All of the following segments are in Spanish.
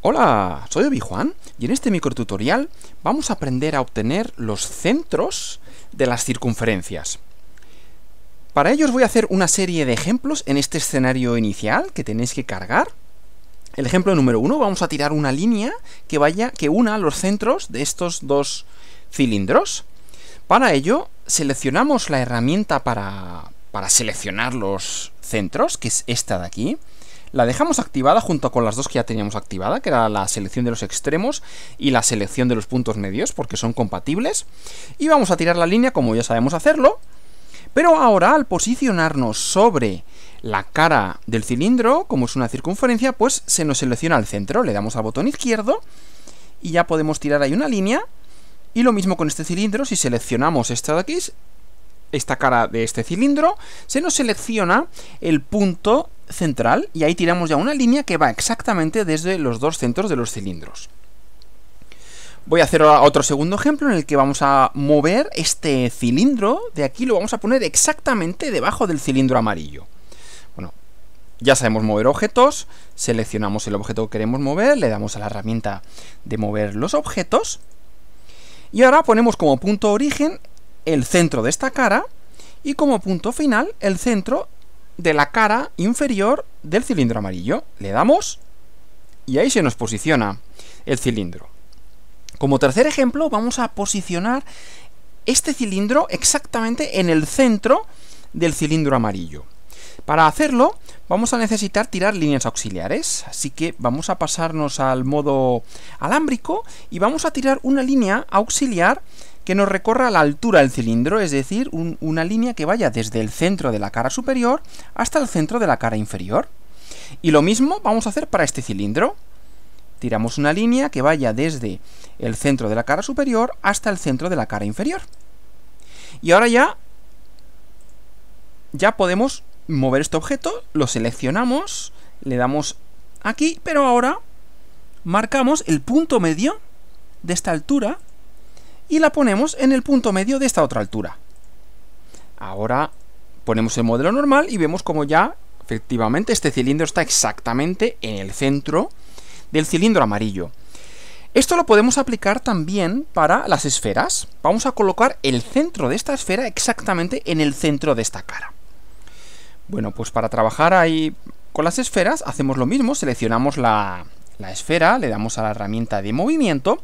Hola, soy Obi Juan y en este microtutorial vamos a aprender a obtener los centros de las circunferencias. Para ello os voy a hacer una serie de ejemplos en este escenario inicial que tenéis que cargar. El ejemplo número uno, vamos a tirar una línea que vaya que una los centros de estos dos cilindros. Para ello, seleccionamos la herramienta para, para seleccionar los centros, que es esta de aquí la dejamos activada junto con las dos que ya teníamos activada, que era la selección de los extremos y la selección de los puntos medios, porque son compatibles. Y vamos a tirar la línea como ya sabemos hacerlo. Pero ahora, al posicionarnos sobre la cara del cilindro, como es una circunferencia, pues se nos selecciona el centro. Le damos al botón izquierdo y ya podemos tirar ahí una línea. Y lo mismo con este cilindro, si seleccionamos esta de aquí, esta cara de este cilindro, se nos selecciona el punto central y ahí tiramos ya una línea que va exactamente desde los dos centros de los cilindros. Voy a hacer otro segundo ejemplo en el que vamos a mover este cilindro de aquí, lo vamos a poner exactamente debajo del cilindro amarillo. Bueno, ya sabemos mover objetos, seleccionamos el objeto que queremos mover, le damos a la herramienta de mover los objetos y ahora ponemos como punto origen el centro de esta cara y como punto final el centro de la cara inferior del cilindro amarillo. Le damos y ahí se nos posiciona el cilindro. Como tercer ejemplo vamos a posicionar este cilindro exactamente en el centro del cilindro amarillo. Para hacerlo vamos a necesitar tirar líneas auxiliares, así que vamos a pasarnos al modo alámbrico y vamos a tirar una línea auxiliar que nos recorra la altura del cilindro, es decir, una línea que vaya desde el centro de la cara superior hasta el centro de la cara inferior. Y lo mismo vamos a hacer para este cilindro. Tiramos una línea que vaya desde el centro de la cara superior hasta el centro de la cara inferior. Y ahora ya, ya podemos mover este objeto, lo seleccionamos, le damos aquí, pero ahora marcamos el punto medio de esta altura y la ponemos en el punto medio de esta otra altura. Ahora ponemos el modelo normal y vemos como ya efectivamente este cilindro está exactamente en el centro del cilindro amarillo. Esto lo podemos aplicar también para las esferas. Vamos a colocar el centro de esta esfera exactamente en el centro de esta cara. Bueno, pues para trabajar ahí con las esferas hacemos lo mismo, seleccionamos la, la esfera, le damos a la herramienta de movimiento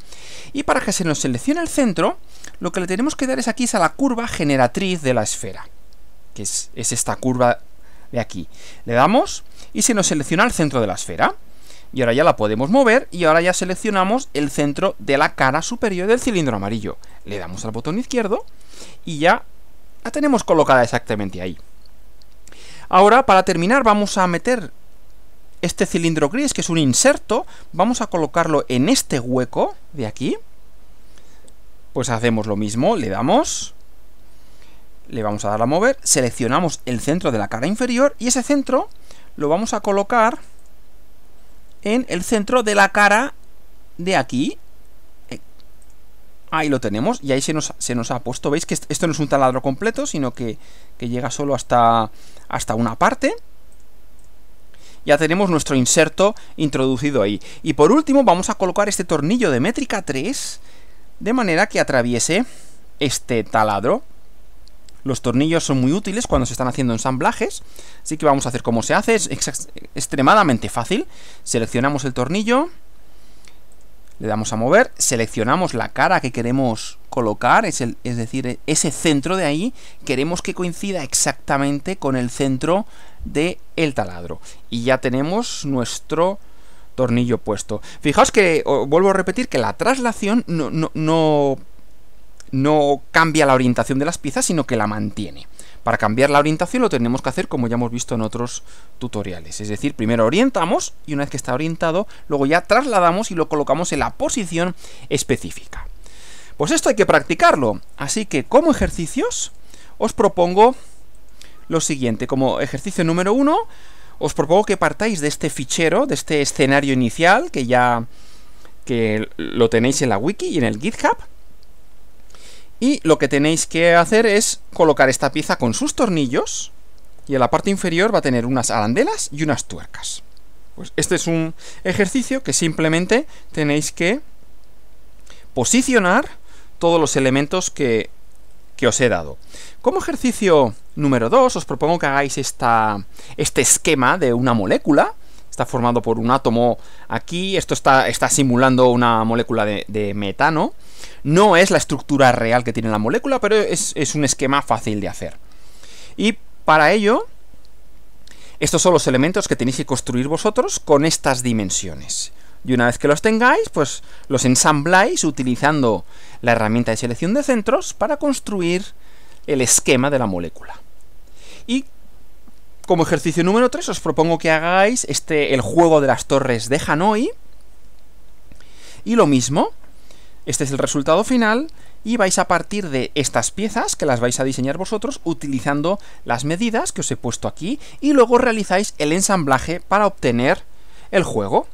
y para que se nos seleccione el centro, lo que le tenemos que dar es aquí es a la curva generatriz de la esfera, que es, es esta curva de aquí. Le damos y se nos selecciona el centro de la esfera. Y ahora ya la podemos mover y ahora ya seleccionamos el centro de la cara superior del cilindro amarillo. Le damos al botón izquierdo y ya la tenemos colocada exactamente ahí. Ahora, para terminar, vamos a meter este cilindro gris, que es un inserto, vamos a colocarlo en este hueco de aquí. Pues hacemos lo mismo, le damos, le vamos a dar a mover, seleccionamos el centro de la cara inferior y ese centro lo vamos a colocar en el centro de la cara de aquí. Eh, ahí lo tenemos y ahí se nos, se nos ha puesto, veis que esto no es un taladro completo, sino que, llega solo hasta, hasta una parte ya tenemos nuestro inserto introducido ahí. Y por último vamos a colocar este tornillo de métrica 3 de manera que atraviese este taladro. Los tornillos son muy útiles cuando se están haciendo ensamblajes, así que vamos a hacer como se hace, es extremadamente fácil. Seleccionamos el tornillo, le damos a mover, seleccionamos la cara que queremos colocar, es, es decir, ese centro de ahí, queremos que coincida exactamente con el centro de el taladro. Y ya tenemos nuestro tornillo puesto. Fijaos que, vuelvo a repetir, que la traslación no, no, no, no cambia la orientación de las piezas, sino que la mantiene. Para cambiar la orientación lo tenemos que hacer como ya hemos visto en otros tutoriales. Es decir, primero orientamos y una vez que está orientado, luego ya trasladamos y lo colocamos en la posición específica. Pues esto hay que practicarlo. Así que como ejercicios os propongo lo siguiente. Como ejercicio número uno, os propongo que partáis de este fichero, de este escenario inicial, que ya que lo tenéis en la wiki y en el GitHub. Y lo que tenéis que hacer es colocar esta pieza con sus tornillos. Y en la parte inferior va a tener unas arandelas y unas tuercas. Pues este es un ejercicio que simplemente tenéis que posicionar todos los elementos que que os he dado. Como ejercicio número 2, os propongo que hagáis este esquema de una molécula. Está formado por un átomo aquí, esto está, simulando una molécula de, metano. No es la estructura real que tiene la molécula, pero es, es un esquema fácil de hacer. Y para ello, estos son los elementos que tenéis que construir vosotros con estas dimensiones y una vez que los tengáis, pues los ensambláis utilizando la herramienta de selección de centros para construir el esquema de la molécula. Y como ejercicio número 3 os propongo que hagáis este el juego de las torres de Hanoi. Y lo mismo, este es el resultado final y vais a partir de estas piezas que las vais a diseñar vosotros utilizando las medidas que os he puesto aquí y luego realizáis el ensamblaje para obtener el juego.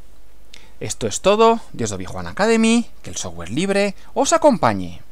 Esto es todo, Dios de Juan Academy, que el software libre os acompañe.